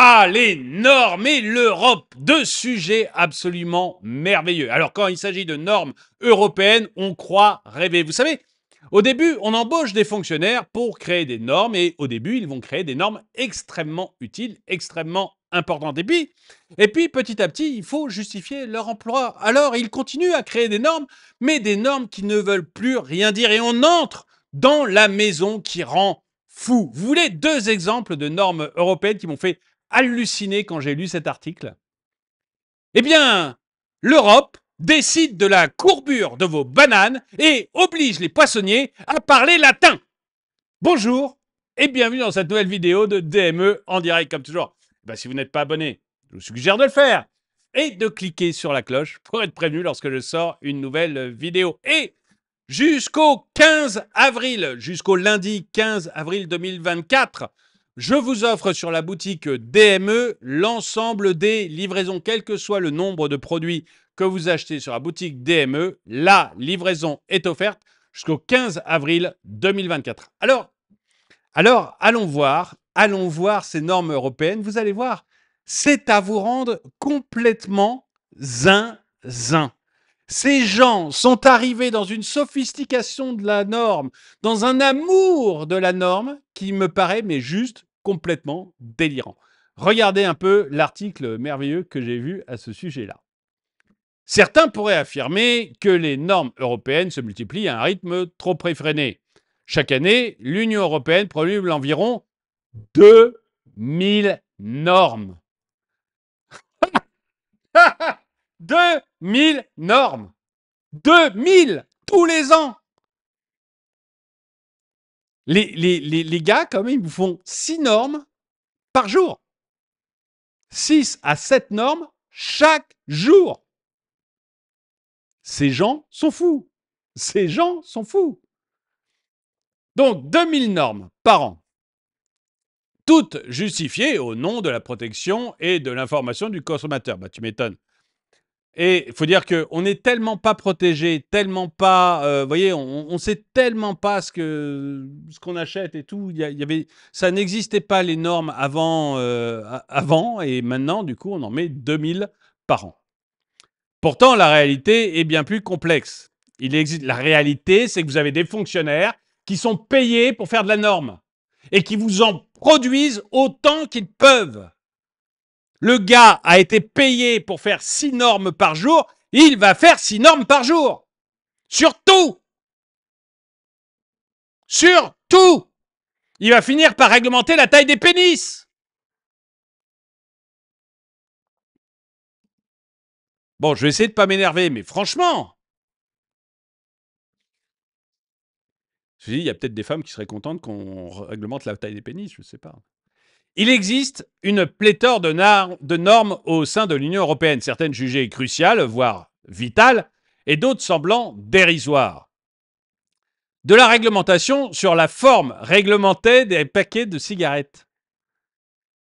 Ah, les normes et l'Europe, deux sujets absolument merveilleux. Alors quand il s'agit de normes européennes, on croit rêver. Vous savez, au début, on embauche des fonctionnaires pour créer des normes et au début, ils vont créer des normes extrêmement utiles, extrêmement importantes. Et puis, et puis petit à petit, il faut justifier leur emploi. Alors, ils continuent à créer des normes, mais des normes qui ne veulent plus rien dire et on entre dans la maison qui rend fou. Vous voulez deux exemples de normes européennes qui m'ont fait halluciné quand j'ai lu cet article. Eh bien, l'Europe décide de la courbure de vos bananes et oblige les poissonniers à parler latin. Bonjour et bienvenue dans cette nouvelle vidéo de DME en direct comme toujours. Eh ben, si vous n'êtes pas abonné, je vous suggère de le faire et de cliquer sur la cloche pour être prévenu lorsque je sors une nouvelle vidéo. Et jusqu'au 15 avril, jusqu'au lundi 15 avril 2024, je vous offre sur la boutique DME l'ensemble des livraisons, quel que soit le nombre de produits que vous achetez sur la boutique DME. La livraison est offerte jusqu'au 15 avril 2024. Alors, alors, allons voir, allons voir ces normes européennes. Vous allez voir, c'est à vous rendre complètement zinzin. Ces gens sont arrivés dans une sophistication de la norme, dans un amour de la norme qui me paraît mais juste complètement délirant. Regardez un peu l'article merveilleux que j'ai vu à ce sujet-là. Certains pourraient affirmer que les normes européennes se multiplient à un rythme trop effréné. Chaque année, l'Union européenne promulgue environ 2000 normes. 2000 normes 2000 tous les ans les, gars, quand même, ils vous font 6 normes par jour. 6 à 7 normes chaque jour. Ces gens sont fous. Ces gens sont fous. Donc 2000 normes par an, toutes justifiées au nom de la protection et de l'information du consommateur. Bah, tu m'étonnes. Et il faut dire qu'on n'est tellement pas protégé, tellement pas... Euh, vous voyez, on ne sait tellement pas ce qu'on ce qu'on achète et tout. avait, ça n'existait pas les normes euh, avant, et maintenant, du coup, on en met 2000 par an. Pourtant, la réalité est bien plus complexe. la réalité, c'est que vous avez des fonctionnaires qui sont payés pour faire de la norme et qui vous en produisent autant qu'ils peuvent. Le gars a été payé pour faire six normes par jour. Il va faire six normes par jour. Sur tout. Sur tout. Il va finir par réglementer la taille des pénis. Bon, je vais essayer de pas m'énerver, mais franchement. Je il y a peut-être des femmes qui seraient contentes qu'on réglemente la taille des pénis, je ne sais pas. Il existe une pléthore de, normes au sein de l'Union européenne, certaines jugées cruciales, voire vitales, et d'autres semblant dérisoires. De la réglementation sur la forme réglementée des paquets de cigarettes.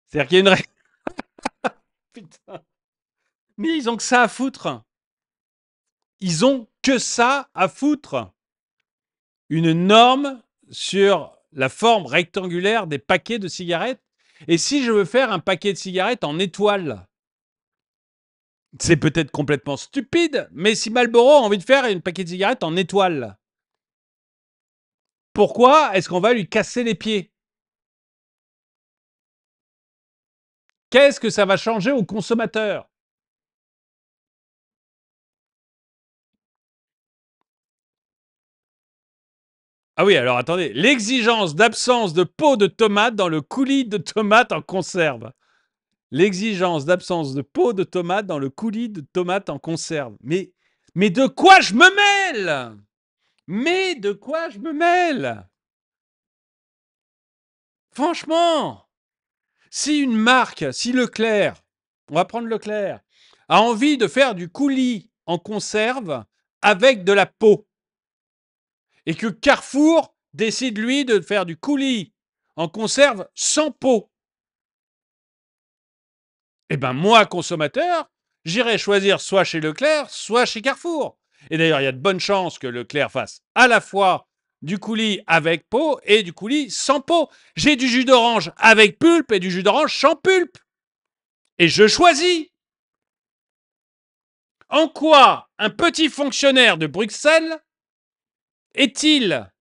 C'est-à-dire qu'il y a une... Putain. Mais ils ont que ça à foutre. Ils ont que ça à foutre. Une norme sur la forme rectangulaire des paquets de cigarettes et si je veux faire un paquet de cigarettes en étoile, c'est peut-être complètement stupide, mais si Malboro a envie de faire un paquet de cigarettes en étoile, pourquoi est-ce qu'on va lui casser les pieds Qu'est-ce que ça va changer au consommateur Ah oui, alors attendez. L'exigence d'absence de peau de tomate dans le coulis de tomate en conserve. L'exigence d'absence de peau de tomate dans le coulis de tomate en conserve. Mais, mais de quoi je me mêle Mais de quoi je me mêle Franchement, si une marque, si Leclerc, on va prendre Leclerc, a envie de faire du coulis en conserve avec de la peau, et que Carrefour décide, lui, de faire du coulis en conserve sans peau, eh bien, moi, consommateur, j'irai choisir soit chez Leclerc, soit chez Carrefour. Et d'ailleurs, il y a de bonnes chances que Leclerc fasse à la fois du coulis avec peau et du coulis sans peau. J'ai du jus d'orange avec pulpe et du jus d'orange sans pulpe. Et je choisis. En quoi un petit fonctionnaire de Bruxelles est-il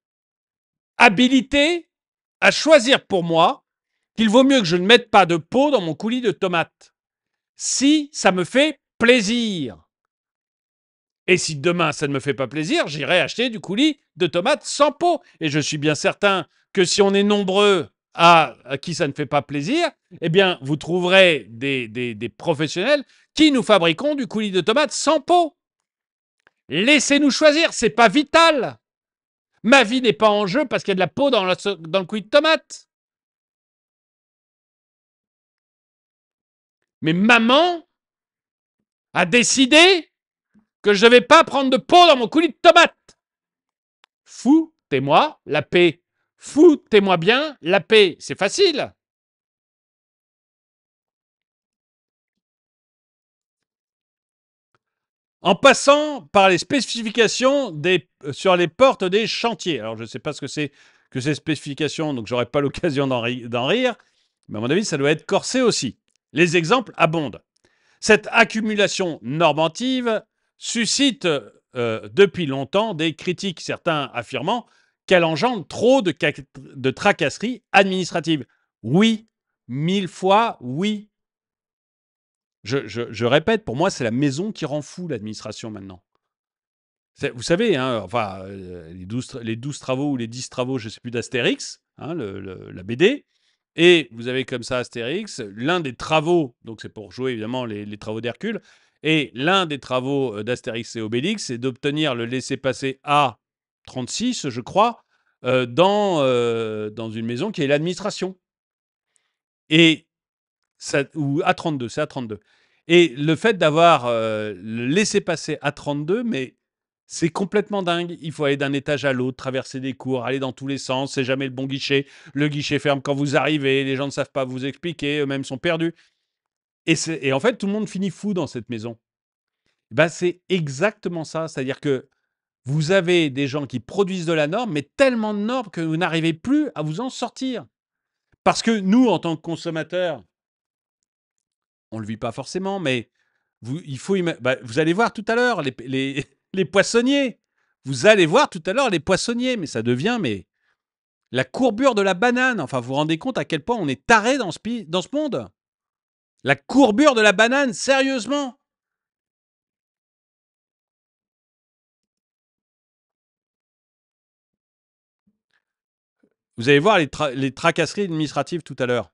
habilité à choisir pour moi qu'il vaut mieux que je ne mette pas de peau dans mon coulis de tomates si ça me fait plaisir et si demain ça ne me fait pas plaisir, j'irai acheter du coulis de tomates sans peau. Et je suis bien certain que si on est nombreux à, à qui ça ne fait pas plaisir, eh bien, vous trouverez des, professionnels qui nous fabriqueront du coulis de tomates sans peau. Laissez-nous choisir, c'est pas vital. Ma vie n'est pas en jeu parce qu'il y a de la peau dans le, dans couille de tomate. Mais maman a décidé que je ne vais pas prendre de peau dans mon coulis de tomate. Foutez-moi la paix. Foutez-moi bien la paix. C'est facile. en passant par les spécifications euh, sur les portes des chantiers. Alors, je ne sais pas ce que c'est que ces spécifications, donc j'aurai pas l'occasion d'en rire, mais à mon avis, ça doit être corsé aussi. Les exemples abondent. Cette accumulation normative suscite euh, depuis longtemps des critiques, certains affirmant qu'elle engendre trop de tracasseries administratives. Oui, mille fois oui. Je, répète, pour moi, c'est la maison qui rend fou l'administration maintenant. Vous savez, hein, enfin, euh, les, 12, travaux ou les 10 travaux, je ne sais plus, d'Astérix, hein, la BD. Et vous avez comme ça Astérix, l'un des travaux, donc c'est pour jouer évidemment les, travaux d'Hercule, et l'un des travaux euh, d'Astérix et Obélix, c'est d'obtenir le laissez-passer A36, je crois, euh, dans, dans une maison qui est l'administration. Et ou A32, c'est A32. Et le fait d'avoir euh, laissé passer à 32 mais c'est complètement dingue. Il faut aller d'un étage à l'autre, traverser des cours, aller dans tous les sens. C'est jamais le bon guichet. Le guichet ferme quand vous arrivez. Les gens ne savent pas vous expliquer. Eux-mêmes sont perdus. Et, en fait, tout le monde finit fou dans cette maison. bah c'est exactement ça. C'est-à-dire que vous avez des gens qui produisent de la norme, mais tellement de normes que vous n'arrivez plus à vous en sortir. Parce que nous, en tant que consommateurs, on le vit pas forcément, mais vous, il faut bah, vous allez voir tout à l'heure les, poissonniers. Vous allez voir tout à l'heure les poissonniers, mais ça devient mais la courbure de la banane. Enfin, vous vous rendez compte à quel point on est taré dans ce, dans ce monde La courbure de la banane, sérieusement Vous allez voir les tracasseries administratives tout à l'heure.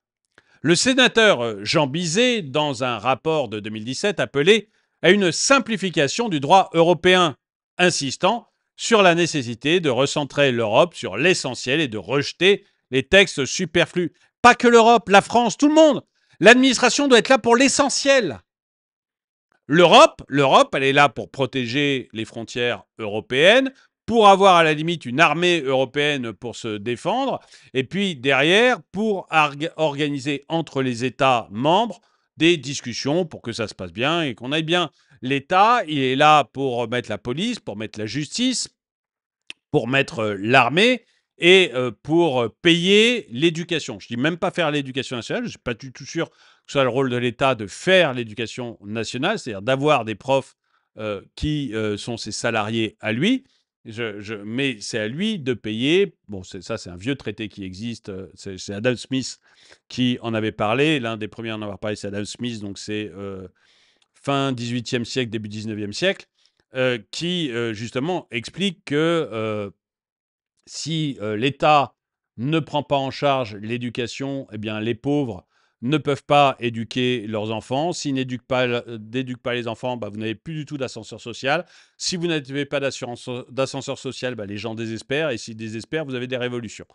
Le sénateur euh, Jean Bizet, dans un rapport de 2017, appelait à une simplification du droit européen, insistant sur la nécessité de recentrer l'Europe sur l'essentiel et de rejeter les textes superflus. Pas que l'Europe, la France, tout le monde. L'administration doit être là pour l'essentiel. L'Europe, l'Europe, elle est là pour protéger les frontières européennes, pour avoir à la limite une armée européenne pour se défendre, et puis derrière, pour organiser entre les États membres des discussions pour que ça se passe bien et qu'on aille bien. L'État, il est là pour mettre la police, pour mettre la justice, pour mettre euh, l'armée et euh, pour euh, payer l'éducation. Je ne dis même pas faire l'éducation nationale, je ne suis pas du tout sûr que ce soit le rôle de l'État de faire l'éducation nationale, c'est-à-dire d'avoir des profs qui sont ses salariés à lui, je, mais c'est à lui de payer. Bon, ça, c'est un vieux traité qui existe. Euh, c'est Adam Smith qui en avait parlé. L'un des premiers à en avoir parlé, c'est Adam Smith. Donc, c'est euh, fin 18e siècle, début 19e siècle, euh, qui, justement, explique que si l'État ne prend pas en charge l'éducation, eh bien, les pauvres ne peuvent pas éduquer leurs enfants. S'ils n'éduquent pas, euh, pas, les enfants, bah, vous n'avez plus du tout d'ascenseur social. Si vous n'avez pas d'ascenseur social, bah, les gens désespèrent. Et s'ils désespèrent, vous avez des révolutions.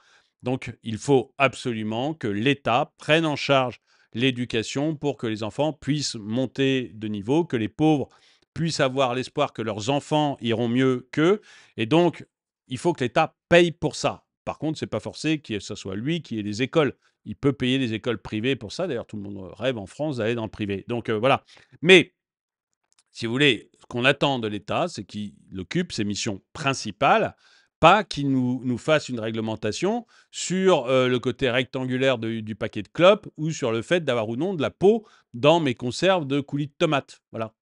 Donc, il faut absolument que l'État prenne en charge l'éducation pour que les enfants puissent monter de niveau, que les pauvres puissent avoir l'espoir que leurs enfants iront mieux qu'eux. Et donc, il faut que l'État paye pour ça. Par contre, c'est pas forcé que ce soit lui qui ait les écoles il peut payer des écoles privées pour ça. D'ailleurs, tout le monde rêve en France d'aller dans le privé. Donc euh, voilà. Mais, si vous voulez, ce qu'on attend de l'État, c'est qu'il occupe ses missions principales, pas qu'il nous, nous fasse une réglementation sur euh, le côté rectangulaire du paquet de clopes ou sur le fait d'avoir ou non de la peau dans mes conserves de coulis de tomates. Voilà.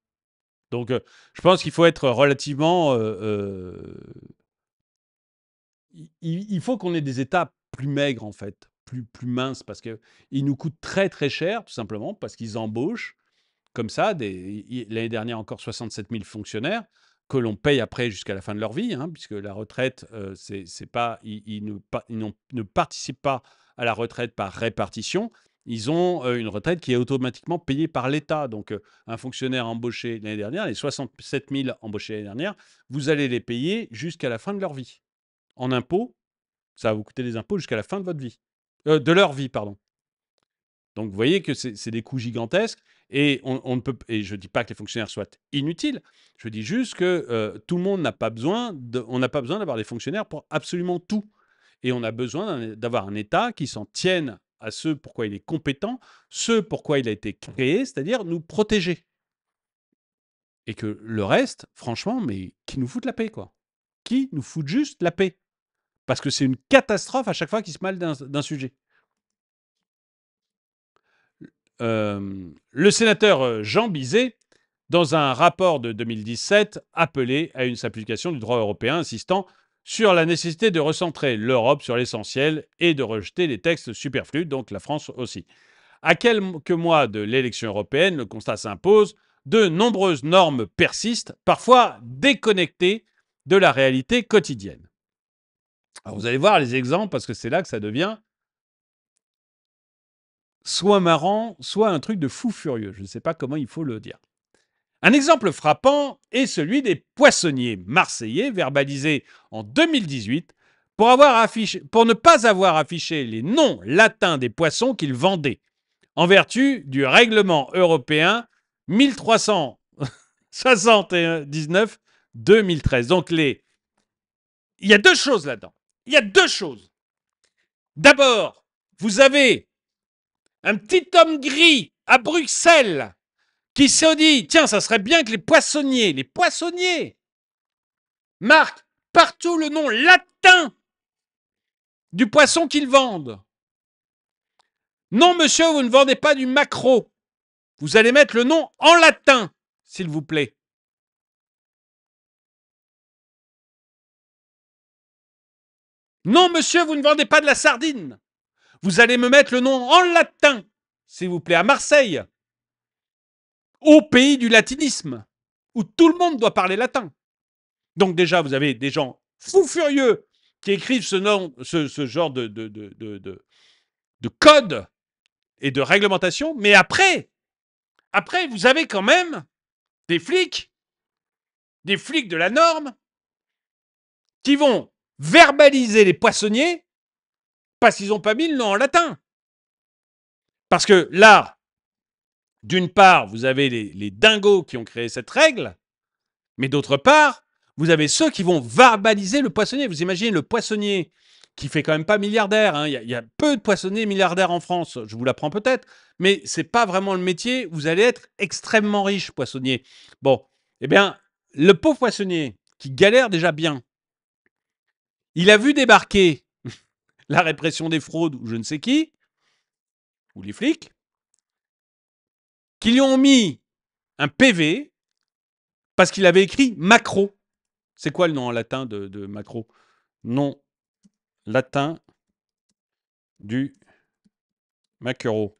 Donc, euh, je pense qu'il faut être relativement. il faut qu'on ait des États plus maigres, en fait plus, plus minces parce qu'ils nous coûtent très très cher, tout simplement, parce qu'ils embauchent comme ça, l'année dernière encore 67 000 fonctionnaires que l'on paye après jusqu'à la fin de leur vie, hein, puisque la retraite, euh, c'est pas, ils, ne, ils ne participent pas à la retraite par répartition, ils ont euh, une retraite qui est automatiquement payée par l'État. Donc, euh, un fonctionnaire embauché l'année dernière, les 67 000 embauchés l'année dernière, vous allez les payer jusqu'à la fin de leur vie. En impôts, ça va vous coûter des impôts jusqu'à la fin de votre vie. Euh, de leur vie, pardon. Donc vous voyez que c'est des coûts gigantesques et on, ne peut et je dis pas que les fonctionnaires soient inutiles, je dis juste que euh, tout le monde n'a pas besoin de, on n'a pas besoin d'avoir des fonctionnaires pour absolument tout et on a besoin d'avoir un État qui s'en tienne à ce pourquoi il est compétent, ce pourquoi il a été créé, c'est-à-dire nous protéger. Et que le reste, franchement, mais qui nous fout de la paix quoi Qui nous fout juste la paix parce que c'est une catastrophe à chaque fois qu'il se mêle d'un sujet. le sénateur Jean Bizet, dans un rapport de 2017, appelait à une simplification du droit européen, insistant sur la nécessité de recentrer l'Europe sur l'essentiel et de rejeter les textes superflus, donc la France aussi. À quelques mois de l'élection européenne, le constat s'impose, de nombreuses normes persistent, parfois déconnectées de la réalité quotidienne vous allez voir les exemples parce que c'est là que ça devient soit marrant, soit un truc de fou furieux. Je ne sais pas comment il faut le dire. Un exemple frappant est celui des poissonniers marseillais verbalisés en 2018 pour, ne pas avoir affiché les noms latins des poissons qu'ils vendaient en vertu du règlement européen 1379 2013. Donc il y a deux choses là-dedans il y a deux choses. D'abord, vous avez un petit homme gris à Bruxelles qui se dit, tiens, ça serait bien que les poissonniers, les poissonniers, marquent partout le nom latin du poisson qu'ils vendent. Non, monsieur, vous ne vendez pas du macro. Vous allez mettre le nom en latin, s'il vous plaît. Non, monsieur, vous ne vendez pas de la sardine. Vous allez me mettre le nom en latin, s'il vous plaît, à Marseille, au pays du latinisme, où tout le monde doit parler latin. Donc déjà, vous avez des gens fous furieux qui écrivent ce, nom, ce, genre de, de code et de réglementation. Mais après, après, vous avez quand même des flics, des flics de la norme, qui vont verbaliser les poissonniers parce qu'ils n'ont pas mis le nom en latin. Parce que là, d'une part, vous avez les, dingos qui ont créé cette règle, mais d'autre part, vous avez ceux qui vont verbaliser le poissonnier. Vous imaginez le poissonnier qui fait quand même pas milliardaire. Hein. Il, y a, peu de poissonniers milliardaires en France. Je vous l'apprends peut-être, mais c'est pas vraiment le métier. Vous allez être extrêmement riche poissonnier. Bon, eh bien, le pauvre poissonnier qui galère déjà bien, il a vu débarquer la répression des fraudes ou je ne sais qui, ou les flics, qui lui ont mis un PV parce qu'il avait écrit macro. C'est quoi le nom en latin de, macro Nom latin du macro.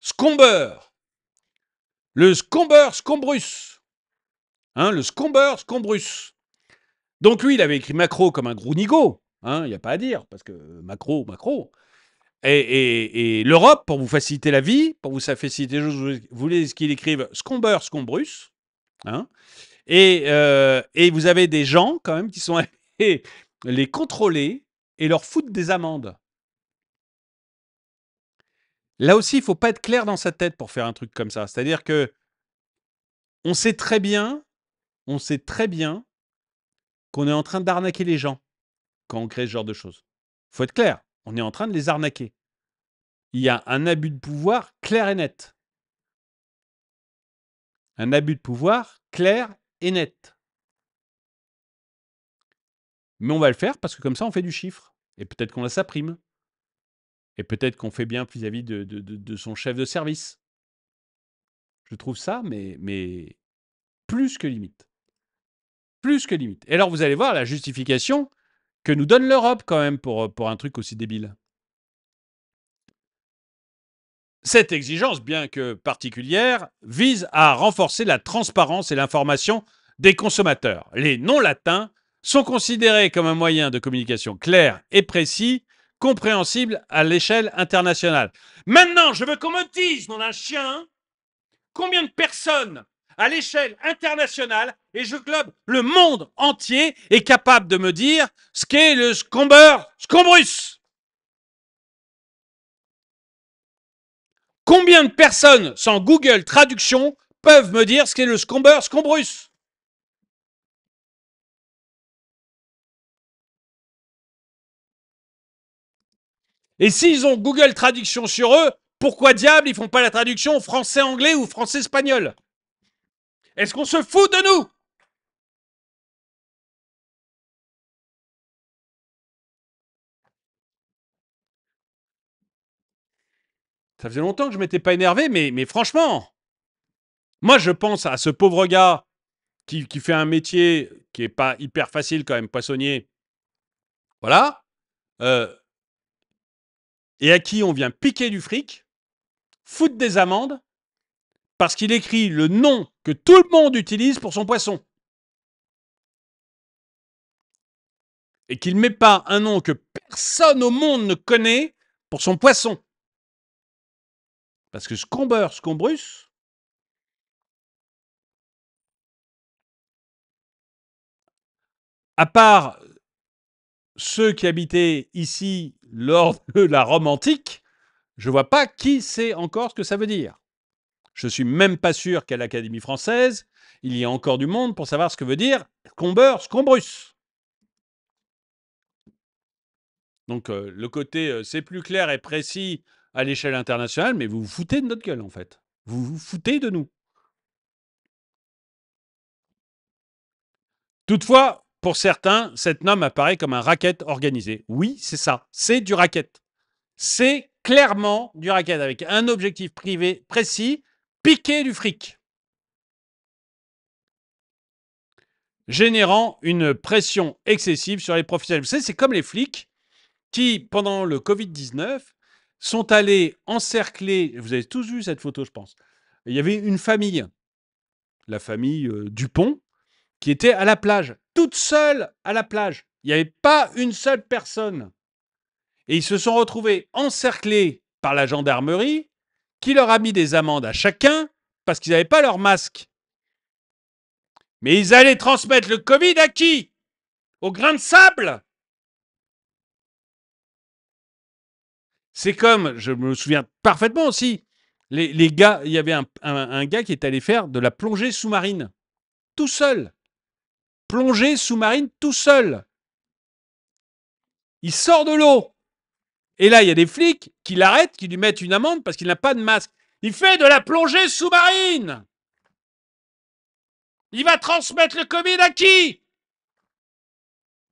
Scomber. Le scomber, scombrus. Hein, le Scomber, Scombrus. Donc lui, il avait écrit Macro comme un gros nigo. Hein, il n'y a pas à dire, parce que Macro, Macro. Et, l'Europe, pour vous faciliter la vie, pour vous faciliter les choses, vous voulez qu'ils écrivent Scomber, Scombrus. Hein. Euh, et, vous avez des gens, quand même, qui sont allés les contrôler et leur foutre des amendes. Là aussi, il faut pas être clair dans sa tête pour faire un truc comme ça. C'est-à-dire que on sait très bien on sait très bien qu'on est en train d'arnaquer les gens quand on crée ce genre de choses. Faut être clair, on est en train de les arnaquer. Il y a un abus de pouvoir clair et net. Un abus de pouvoir clair et net. Mais on va le faire parce que comme ça, on fait du chiffre. Et peut-être qu'on la sa Et peut-être qu'on fait bien vis-à-vis de, de, son chef de service. Je trouve ça, mais, mais plus que limite. Plus que limite. Et alors, vous allez voir la justification que nous donne l'Europe quand même pour, euh, pour un truc aussi débile. Cette exigence, bien que particulière, vise à renforcer la transparence et l'information des consommateurs. Les non latins sont considérés comme un moyen de communication clair et précis, compréhensible à l'échelle internationale. Maintenant, je veux qu'on me dise, dans un chien, hein, combien de personnes à l'échelle internationale et je globe le monde entier est capable de me dire ce qu'est le scomber scombrus. Combien de personnes sans Google Traduction peuvent me dire ce qu'est le Scomber scombrus Et s'ils ont Google Traduction sur eux, pourquoi diable ils font pas la traduction français-anglais ou français-espagnol est-ce qu'on se fout de nous Ça faisait longtemps que je m'étais pas énervé, mais, mais franchement, moi je pense à ce pauvre gars qui, fait un métier qui n'est pas hyper facile quand même, poissonnier. Voilà. Euh, et à qui on vient piquer du fric, foutre des amendes, parce qu'il écrit le nom que tout le monde utilise pour son poisson. Et qu'il ne met pas un nom que personne au monde ne connaît pour son poisson. Parce que Scomber, scombrus, à part ceux qui habitaient ici lors de la Rome antique, je vois pas qui sait encore ce que ça veut dire. Je suis même pas sûr qu'à l'Académie française, il y a encore du monde pour savoir ce que veut dire qu'on scombrus. Donc euh, le côté euh, c'est plus clair et précis à l'échelle internationale, mais vous vous foutez de notre gueule en fait. Vous vous foutez de nous. Toutefois, pour certains, cette norme apparaît comme un racket organisé. Oui, c'est ça. C'est du racket. C'est clairement du racket avec un objectif privé précis piquer du fric, générant une pression excessive sur les professionnels. Vous savez, c'est comme les flics qui, pendant le Covid-19, sont allés encercler, vous avez tous vu cette photo, je pense, il y avait une famille, la famille euh, Dupont, qui était à la plage, toute seule à la plage. Il n'y avait pas une seule personne. Et ils se sont retrouvés encerclés par la gendarmerie qui leur a mis des amendes à chacun parce qu'ils n'avaient pas leur masque. Mais ils allaient transmettre le Covid à qui Au grain de sable C'est comme, je me souviens parfaitement aussi, les, gars, il y avait un, un gars qui est allé faire de la plongée sous-marine, tout seul. Plongée sous-marine tout seul. Il sort de l'eau. Et là, il y a des flics qui l'arrêtent, qui lui mettent une amende parce qu'il n'a pas de masque. Il fait de la plongée sous-marine. Il va transmettre le Covid à qui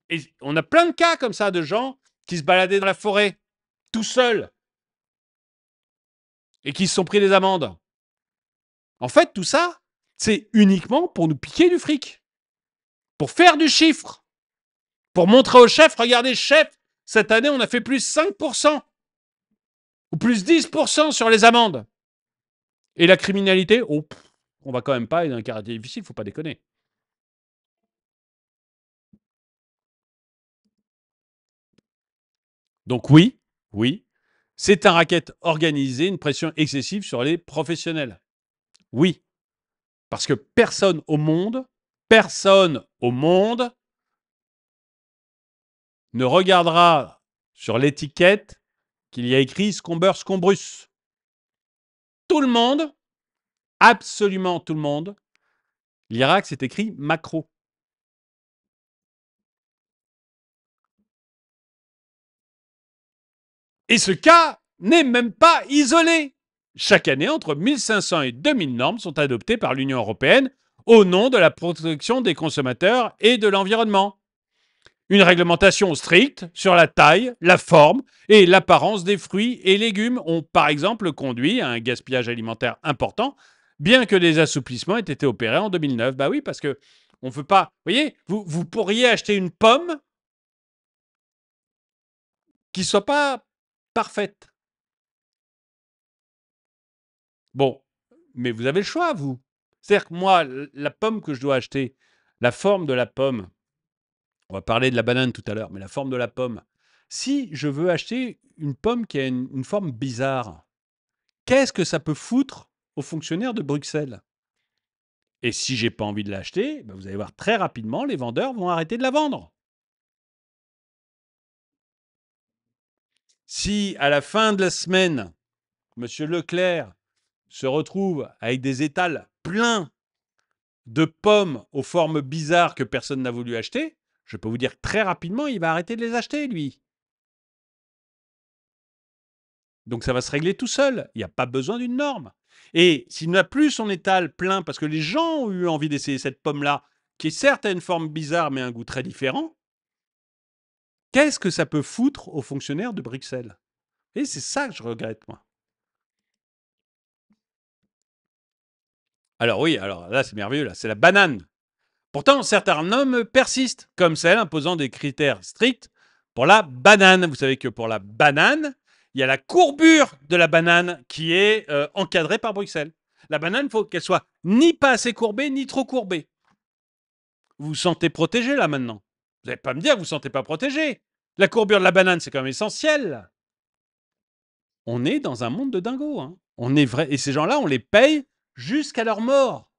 Et on a plein de cas comme ça de gens qui se baladaient dans la forêt, tout seuls, et qui se sont pris des amendes. En fait, tout ça, c'est uniquement pour nous piquer du fric, pour faire du chiffre, pour montrer au chef, regardez chef, cette année, on a fait plus 5% ou plus 10% sur les amendes. Et la criminalité, on oh, ne on va quand même pas être dans un quartier difficile, faut pas déconner. Donc oui, oui, c'est un racket organisé, une pression excessive sur les professionnels. Oui, parce que personne au monde, personne au monde ne regardera sur l'étiquette qu'il y a écrit Scomber Scombrus. Tout le monde, absolument tout le monde, lira que c'est écrit macro. Et ce cas n'est même pas isolé. Chaque année, entre 1500 et 2000 normes sont adoptées par l'Union européenne au nom de la protection des consommateurs et de l'environnement. Une réglementation stricte sur la taille, la forme et l'apparence des fruits et légumes ont par exemple conduit à un gaspillage alimentaire important, bien que des assouplissements aient été opérés en 2009. Bah oui, parce que on ne veut pas. Vous voyez, vous, vous pourriez acheter une pomme qui ne soit pas parfaite. Bon, mais vous avez le choix, vous. C'est-à-dire que moi, la pomme que je dois acheter, la forme de la pomme, on va parler de la banane tout à l'heure, mais la forme de la pomme. Si je veux acheter une pomme qui a une, forme bizarre, qu'est-ce que ça peut foutre aux fonctionnaires de Bruxelles Et si j'ai pas envie de l'acheter, ben vous allez voir très rapidement, les vendeurs vont arrêter de la vendre. Si à la fin de la semaine, Monsieur Leclerc se retrouve avec des étals pleins de pommes aux formes bizarres que personne n'a voulu acheter, je peux vous dire très rapidement, il va arrêter de les acheter, lui. Donc ça va se régler tout seul. Il n'y a pas besoin d'une norme. Et s'il n'a plus son étal plein parce que les gens ont eu envie d'essayer cette pomme-là, qui est certes à une forme bizarre mais un goût très différent, qu'est-ce que ça peut foutre aux fonctionnaires de Bruxelles Et c'est ça que je regrette, moi. Alors oui, alors là c'est merveilleux, là c'est la banane. Pourtant, certains hommes persistent, comme celle imposant des critères stricts pour la banane. Vous savez que pour la banane, il y a la courbure de la banane qui est euh, encadrée par Bruxelles. La banane, il faut qu'elle soit ni pas assez courbée, ni trop courbée. Vous vous sentez protégé là maintenant. Vous n'allez pas me dire que vous ne vous sentez pas protégé. La courbure de la banane, c'est quand même essentiel. On est dans un monde de dingos. Hein. On est vrai. Et ces gens-là, on les paye jusqu'à leur mort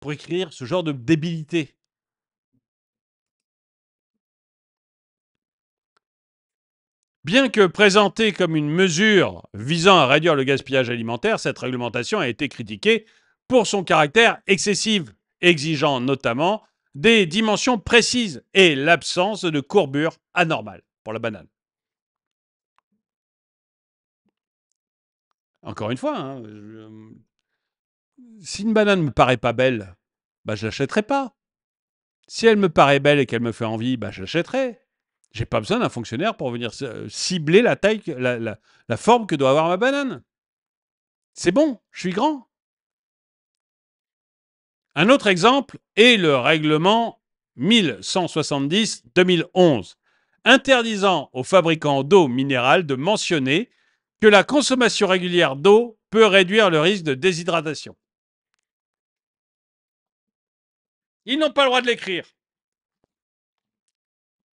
pour écrire ce genre de débilité. Bien que présentée comme une mesure visant à réduire le gaspillage alimentaire, cette réglementation a été critiquée pour son caractère excessif, exigeant notamment des dimensions précises et l'absence de courbure anormale pour la banane. Encore une fois, hein, si une banane me paraît pas belle, bah je l'achèterai pas. Si elle me paraît belle et qu'elle me fait envie, bah je l'achèterai. J'ai pas besoin d'un fonctionnaire pour venir euh, cibler la taille, la, la forme que doit avoir ma banane. C'est bon, je suis grand. Un autre exemple est le règlement 1170-2011, interdisant aux fabricants d'eau minérale de mentionner que la consommation régulière d'eau peut réduire le risque de déshydratation. Ils n'ont pas le droit de l'écrire.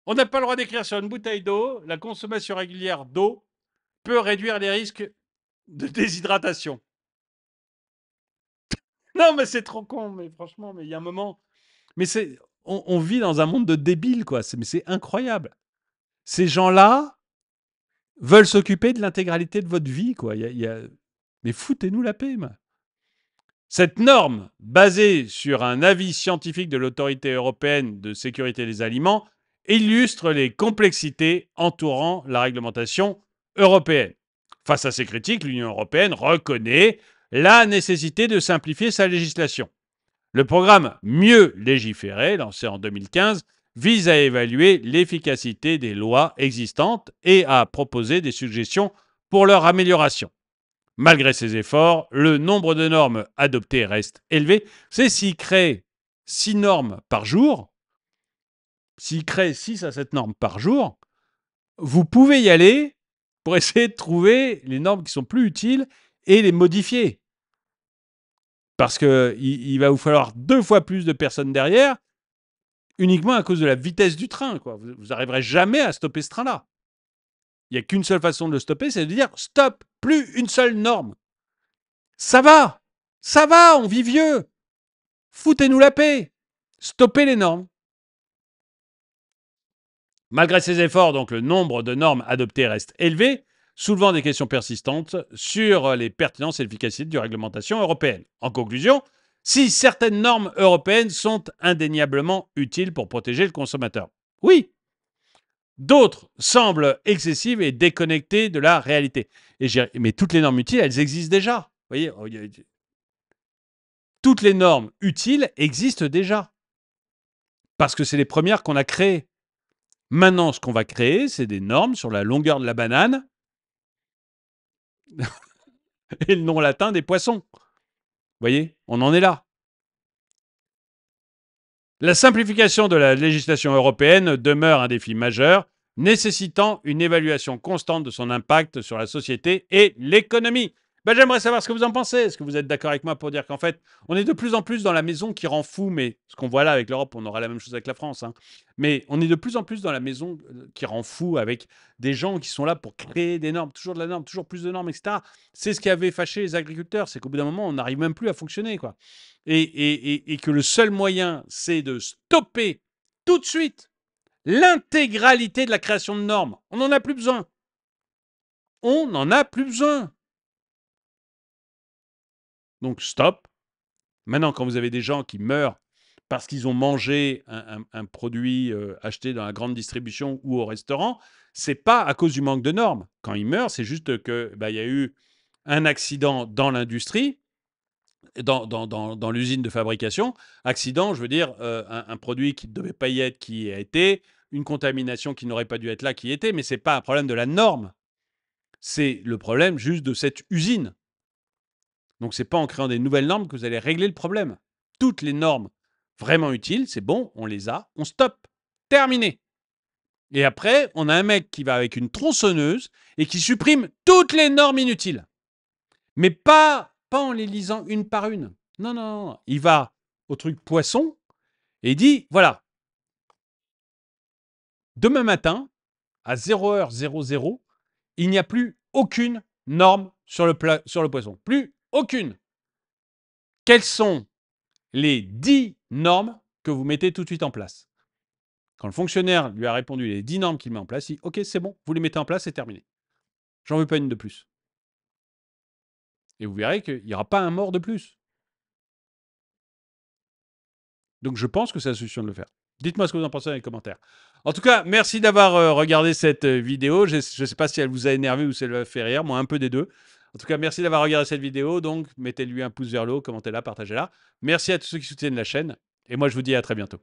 On n'a pas le droit d'écrire sur une bouteille d'eau. La consommation régulière d'eau peut réduire les risques de déshydratation. non, mais c'est trop con, mais franchement, mais il y a un moment. Mais c'est, on, vit dans un monde de débiles, quoi. mais c'est incroyable. Ces gens-là veulent s'occuper de l'intégralité de votre vie, quoi. Mais foutez-nous la paix, moi. Cette norme, basée sur un avis scientifique de l'Autorité européenne de sécurité des aliments, illustre les complexités entourant la réglementation européenne. Face à ces critiques, l'Union européenne reconnaît la nécessité de simplifier sa législation. Le programme Mieux légiférer, lancé en 2015, vise à évaluer l'efficacité des lois existantes et à proposer des suggestions pour leur amélioration. Malgré ces efforts, le nombre de normes adoptées reste élevé. C'est s'il crée 6 normes par jour, s'il crée 6 à 7 normes par jour, vous pouvez y aller pour essayer de trouver les normes qui sont plus utiles et les modifier. Parce qu'il il va vous falloir deux fois plus de personnes derrière, uniquement à cause de la vitesse du train. Vous n'arriverez jamais à stopper ce train-là. Il n'y a qu'une seule façon de le stopper, c'est de dire stop plus une seule norme. Ça va, ça va, on vit vieux. Foutez-nous la paix. Stoppez les normes. Malgré ces efforts, donc le nombre de normes adoptées reste élevé, soulevant des questions persistantes sur les pertinences et l'efficacité du réglementation européenne. En conclusion, si certaines normes européennes sont indéniablement utiles pour protéger le consommateur, oui. D'autres semblent excessives et déconnectées de la réalité mais toutes les normes utiles, elles existent déjà. voyez, oh, toutes les normes utiles existent déjà. Parce que c'est les premières qu'on a créées. Maintenant, ce qu'on va créer, c'est des normes sur la longueur de la banane et le nom latin des poissons. Vous voyez, on en est là. La simplification de la législation européenne demeure un défi majeur nécessitant une évaluation constante de son impact sur la société et l'économie. Ben, J'aimerais savoir ce que vous en pensez. Est-ce que vous êtes d'accord avec moi pour dire qu'en fait, on est de plus en plus dans la maison qui rend fou, mais ce qu'on voit là avec l'Europe, on aura la même chose avec la France. Hein. Mais on est de plus en plus dans la maison euh, qui rend fou avec des gens qui sont là pour créer des normes, toujours de la norme, toujours plus de normes, etc. C'est ce qui avait fâché les agriculteurs, c'est qu'au bout d'un moment, on n'arrive même plus à fonctionner. quoi. Et, et, et, et que le seul moyen, c'est de stopper tout de suite l'intégralité de la création de normes. On n'en a plus besoin. On n'en a plus besoin. Donc stop. Maintenant, quand vous avez des gens qui meurent parce qu'ils ont mangé un, produit euh, acheté dans la grande distribution ou au restaurant, c'est pas à cause du manque de normes. Quand ils meurent, c'est juste que bah, il y a eu un accident dans l'industrie, dans, dans, l'usine de fabrication. Accident, je veux dire, euh, un, un, produit qui ne devait pas y être, qui a été, une contamination qui n'aurait pas dû être là, qui était, mais ce n'est pas un problème de la norme. C'est le problème juste de cette usine. Donc ce n'est pas en créant des nouvelles normes que vous allez régler le problème. Toutes les normes vraiment utiles, c'est bon, on les a, on stoppe. Terminé. Et après, on a un mec qui va avec une tronçonneuse et qui supprime toutes les normes inutiles. Mais pas, pas en les lisant une par une. Non, non, non. Il va au truc poisson et il dit, voilà, demain matin, à 0h00, il n'y a plus aucune norme sur le, poisson. Plus aucune. Quelles sont les 10 normes que vous mettez tout de suite en place Quand le fonctionnaire lui a répondu les 10 normes qu'il met en place, il dit Ok, c'est bon, vous les mettez en place, c'est terminé. J'en veux pas une de plus. Et vous verrez qu'il n'y aura pas un mort de plus. Donc je pense que c'est la solution de le faire. Dites-moi ce que vous en pensez dans les commentaires. En tout cas, merci d'avoir euh, regardé cette euh, vidéo. Je ne sais pas si elle vous a énervé ou si elle vous a fait rire, moi un peu des deux. En tout cas, merci d'avoir regardé cette vidéo. Donc, mettez-lui un pouce vers le haut, commentez-la, partagez-la. Merci à tous ceux qui soutiennent la chaîne. Et moi, je vous dis à très bientôt.